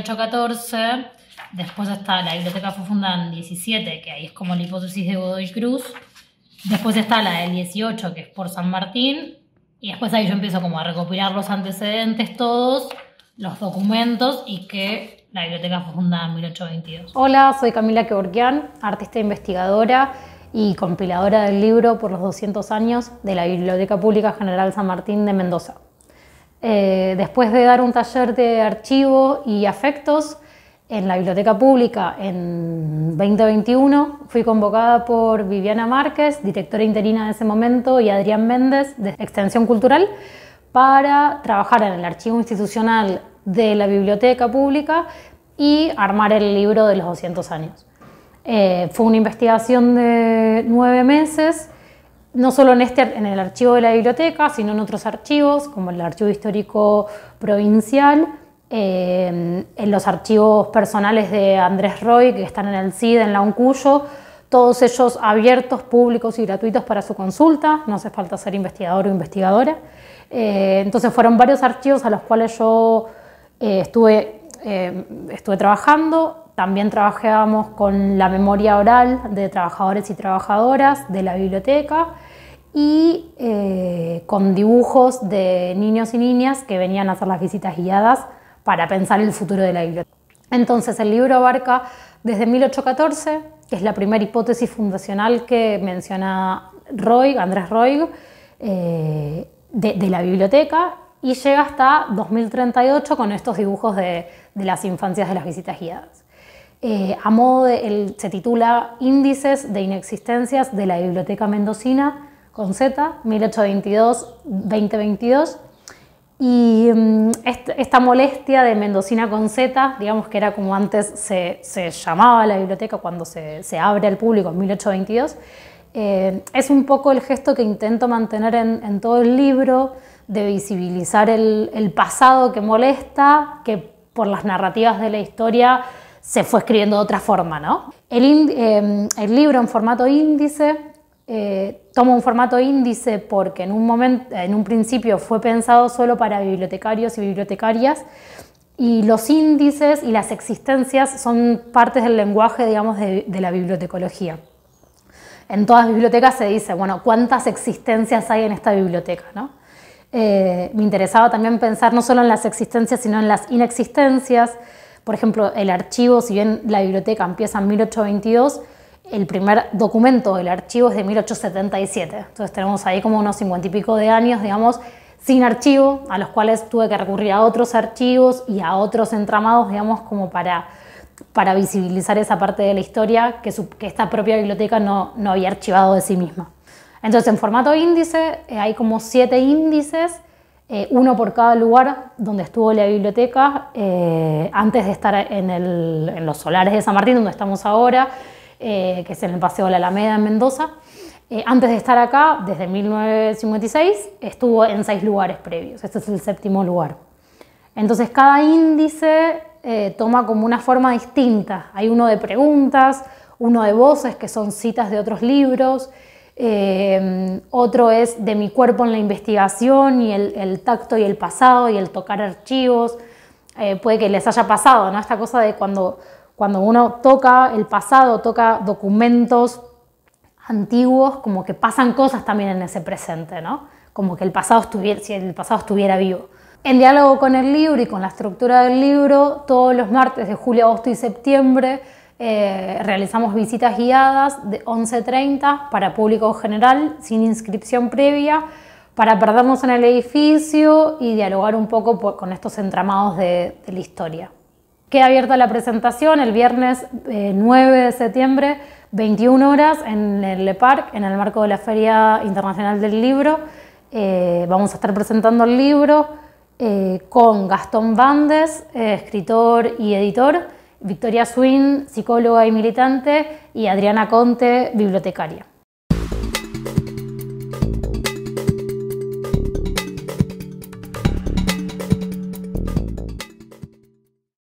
1814. Después está la biblioteca fue fundada en 17, que ahí es como la hipótesis de Godoy Cruz. Después está la del 18, que es por San Martín. Y después ahí yo empiezo como a recopilar los antecedentes todos, los documentos y que la biblioteca fue fundada en 1822. Hola, soy Camila queburkian artista e investigadora y compiladora del libro por los 200 años de la Biblioteca Pública General San Martín de Mendoza. Eh, después de dar un taller de archivo y afectos en la biblioteca pública en 2021, fui convocada por Viviana Márquez, directora interina de ese momento, y Adrián Méndez, de Extensión Cultural, para trabajar en el archivo institucional de la biblioteca pública y armar el libro de los 200 años. Eh, fue una investigación de nueve meses no solo en, este, en el archivo de la biblioteca, sino en otros archivos, como el archivo histórico provincial, eh, en los archivos personales de Andrés Roy, que están en el CID, en la UNCUYO, todos ellos abiertos, públicos y gratuitos para su consulta, no hace falta ser investigador o investigadora. Eh, entonces fueron varios archivos a los cuales yo eh, estuve, estuve trabajando también trabajábamos con la memoria oral de trabajadores y trabajadoras de la biblioteca y eh, con dibujos de niños y niñas que venían a hacer las visitas guiadas para pensar el futuro de la biblioteca. Entonces el libro abarca desde 1814, que es la primera hipótesis fundacional que menciona Andrés Roig, eh, de, la biblioteca, y llega hasta 2038 con estos dibujos de las infancias de las visitas guiadas. Eh, a modo de, se titula Índices de Inexistencias de la Biblioteca Mendocina con Z, 1822-2022. Y mm, esta molestia de Mendocina con Z, digamos que era como antes se, llamaba la biblioteca cuando se, abre al público en 1822, eh, es un poco el gesto que intento mantener en, todo el libro, de visibilizar el pasado que molesta, que por las narrativas de la historia se fue escribiendo de otra forma, ¿no? Em, el, libro en formato índice eh, toma un formato índice porque en un, en un principio fue pensado solo para bibliotecarios y bibliotecarias y los índices y las existencias son partes del lenguaje, de, la bibliotecología. En todas las bibliotecas se dice, bueno, ¿cuántas existencias hay en esta biblioteca? ¿no? Eh, me interesaba también pensar no solo en las existencias, sino en las inexistencias, por ejemplo, el archivo, si bien la biblioteca empieza en 1822, el primer documento del archivo es de 1877. Entonces tenemos ahí como unos cincuenta y pico de años, digamos, sin archivo, a los cuales tuve que recurrir a otros archivos y a otros entramados, digamos, como para, para visibilizar esa parte de la historia que, esta propia biblioteca no, había archivado de sí misma. Entonces, en formato índice eh, hay como siete índices eh, uno por cada lugar donde estuvo la biblioteca eh, antes de estar en, los solares de San Martín, donde estamos ahora, eh, que es en el Paseo de la Alameda en Mendoza. antes de estar acá, desde 1956, estuvo en seis lugares previos. Este es el séptimo lugar. Entonces cada índice toma como una forma distinta. Hay uno de preguntas, uno de voces, que son citas de otros libros. Em, otro es de mi cuerpo en la investigación y el, tacto y el pasado y el tocar archivos. Eh, puede que les haya pasado, ¿no? Esta cosa de cuando, cuando uno toca el pasado, toca documentos antiguos, como que pasan cosas también en ese presente, ¿no? Como que el pasado estuviera, si el pasado estuviera vivo. En diálogo con el libro y con la estructura del libro, todos los martes de julio, agosto y septiembre eh, realizamos visitas guiadas de 11.30 para público general sin inscripción previa para perdernos en el edificio y dialogar un poco con estos entramados de, la historia. Queda abierta la presentación el viernes 9 eh, de septiembre, 21 horas, en el Le Parc, en el marco de la Feria Internacional del Libro. Eh, vamos a estar presentando el libro con Gastón Bandes, escritor y editor Victoria Swin, psicóloga y militante, y Adriana Conte, bibliotecaria.